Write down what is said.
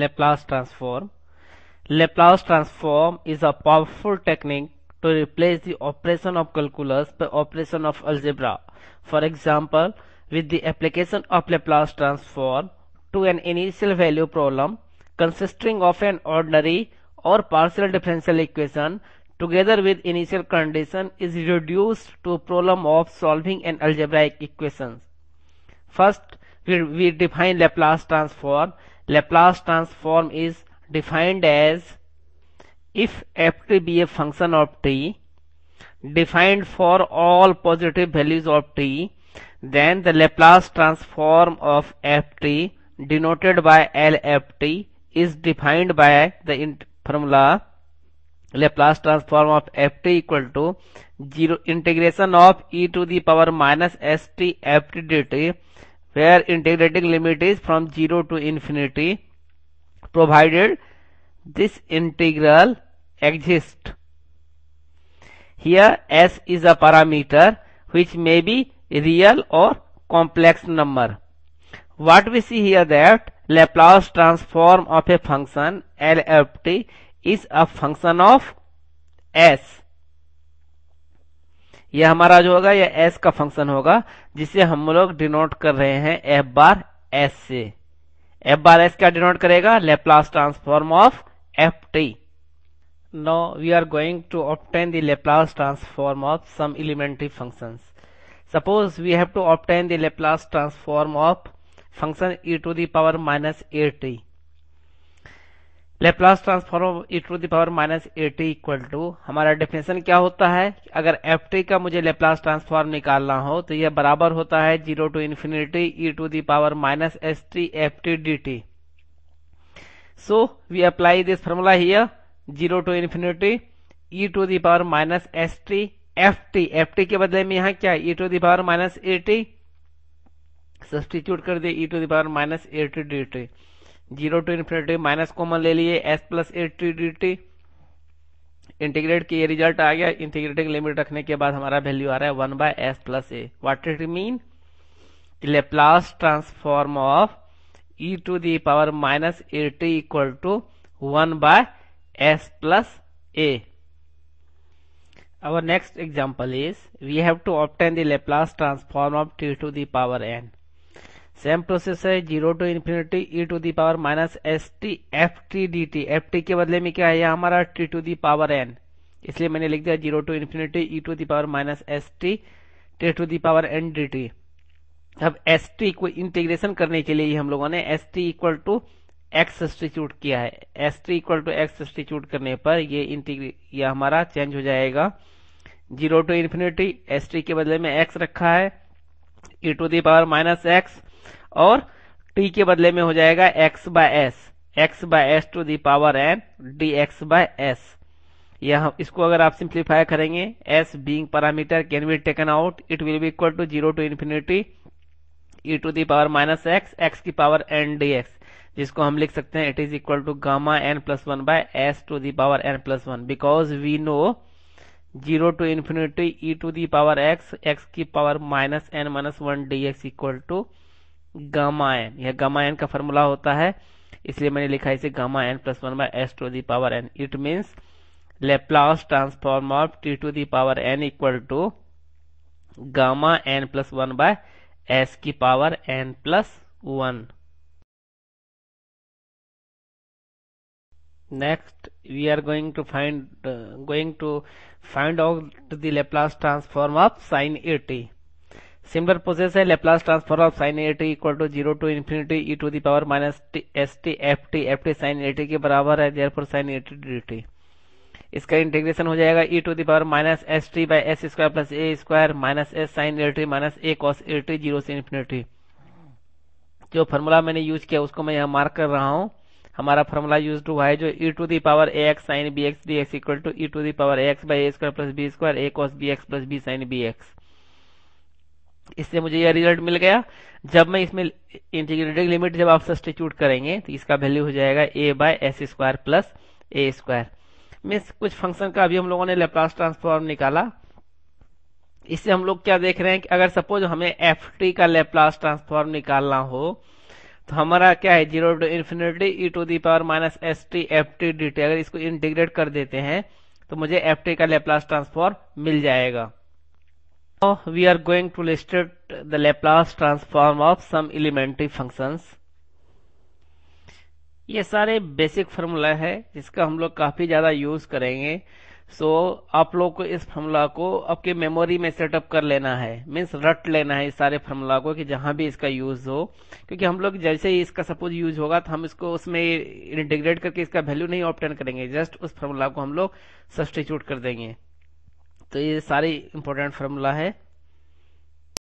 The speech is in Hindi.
Laplace transform. Laplace transform is a powerful technique to replace the operation of calculus by operation of algebra. For example, with the application of Laplace transform to an initial value problem consisting of an ordinary or partial differential equation together with initial condition is reduced to problem of solving an algebraic equation. First, we, we define Laplace transform Laplace transform is defined as if f t be a function of t defined for all positive values of t then the Laplace transform of ft denoted by LFT is defined by the formula Laplace transform of ft equal to 0 integration of e to the power minus st ft dt where integrating limit is from 0 to infinity provided this integral exists. Here s is a parameter which may be real or complex number. What we see here that Laplace transform of a function L f t is a function of s यह हमारा जो होगा यह एस का फंक्शन होगा जिसे हम लोग डिनोट कर रहे हैं एफ बार एस से एफ बार एस क्या डिनोट करेगा Laplace transform of F T now we are going to obtain Laplace transform of some elementary function suppose we have to obtain Laplace transform of function e to the power minus A T Laplace transform e to the power minus A T equal to हमारा डेफिनेशन क्या होता है अगर एफ टी का मुझे लेप्लास ट्रांसफॉर्म निकालना हो तो यह बराबर होता है zero to infinity e to the power minus S T F T D T so we apply this formula here zero to infinity e to the power minus S T F T F T के बदले में यहाँ क्या e to the power minus A T substitute कर दिए e to the power minus A T D T zero to infinity minus common ले लिए S plus A T D T integrate की रिजल्ट आ गया इंटीग्रेटिंग लिमिट रखने के बाद हमारा वैल्यू आ रहा है one by S plus A what it mean Laplace transform of e to the power minus A T equal to one by S plus A our next example is we have to obtain the Laplace transform of T to the power N same process है zero to infinity e to the power minus S T F T D T F T के बदले में क्या है यहाँ हमारा T to the power N इसलिए मैंने लिख दिया zero to infinity e to the power minus S T T to the power N D T अब एस टी को इंटीग्रेशन करने के लिए हम लोगों ने S T equal to X substitute किया है S T equal to X substitute करने पर यह इंटीग्रे ये हमारा चेंज हो जाएगा zero to infinity S T के बदले में एक्स रखा है e to the power minus X और t के बदले में हो जाएगा x by S X by S to the power N D X by S यह इसको अगर आप सिंप्लीफाई करेंगे s being parameter can be taken out it will be equal to zero to infinity e to the power minus X X की पावर एन डी एक्स जिसको हम लिख सकते हैं it is equal to gamma N plus one by S to the power N plus one because we know zero to infinity e to the power X X की power minus N minus one D X equal to gamma N यह गामायन का फॉर्मूला होता है इसलिए मैंने लिखा इसे gamma N plus one by S to the power N it means Laplace transform of T to the power N equal to gamma N plus one by S की power N plus one next we are going to find going to find out the Laplace transform of sine A T similar process है Laplace transform of sine A T equal to zero to infinity e to the power minus S T F T F T sine A T के बराबर है there sine A T D T इसका इंटीग्रेशन हो जाएगा e to the power minus S T by S square plus A square minus S sine A T minus A cos A T zero से इन्फिनिटी जो फॉर्मूला मैंने यूज किया उसको मैं यहाँ मार्क कर रहा हूँ हमारा फॉर्मूला यूज हुआ है जो e to the power A X sine B X D X equal to e to the power A X by A square plus B square A cos B X plus B sine B X इससे मुझे यह रिजल्ट मिल गया जब मैं इसमें इंटीग्रेटेड लिमिट जब आप सब्सटीट्यूट करेंगे तो इसका वैल्यू हो जाएगा A by S square plus A square means कुछ फंक्शन का अभी हम लोगों ने लेप्लास ट्रांसफॉर्म निकाला इससे हम लोग क्या देख रहे हैं कि अगर सपोज हमें एफ टी का लेप्लास ट्रांसफॉर्म निकालना हो तो हमारा क्या है zero to infinity e to the power minus S T F T D T अगर इसको इंटीग्रेट कर देते हैं तो मुझे एफ टी का लेप्लास ट्रांसफॉर्म मिल जाएगा Now we are going to illustrate the Laplace transform of some elementary functions. ये सारे बेसिक फार्मूला है जिसका हम लोग काफी ज्यादा यूज करेंगे सो so, आप लोग को इस फॉर्मूला को आपके मेमोरी में सेटअप कर लेना है मीन्स रट लेना है इस सारे फॉर्मूला को कि जहां भी इसका यूज हो क्योंकि हम लोग जैसे ही इसका सपोज यूज होगा तो हम इसको उसमें इंटीग्रेट करके इसका वैल्यू नहीं ऑप्टेन करेंगे जस्ट उस फार्मूला को हम लोग सब्सटीट्यूट कर देंगे तो ये सारी इंपॉर्टेंट फार्मूला है